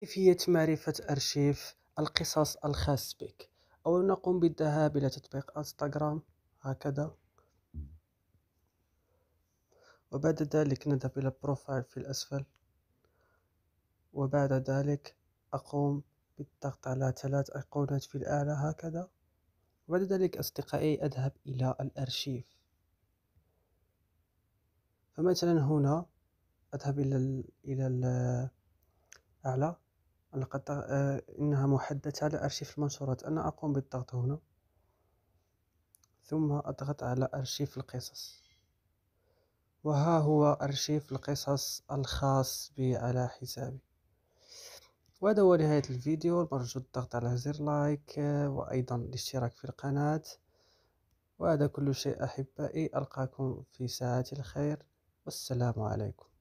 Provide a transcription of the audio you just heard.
كيفية معرفة أرشيف القصص الخاص بك أولا نقوم بالذهاب إلى تطبيق انستغرام هكذا وبعد ذلك نذهب إلى بروفايل في الأسفل وبعد ذلك أقوم بالضغط على ثلاث أيقونات في الأعلى هكذا وبعد ذلك أصدقائي أذهب إلى الأرشيف فمثلا هنا أذهب إلى ال إلى الأعلى لقد آه، إنها محددة على أرشيف المنشورات أنا أقوم بالضغط هنا ثم أضغط على أرشيف القصص وها هو أرشيف القصص الخاص بي على حسابي وهذا هو نهاية الفيديو مرجو الضغط على زر لايك آه، وأيضا الاشتراك في القناة وهذا كل شيء أحبائي ألقاكم في ساعة الخير والسلام عليكم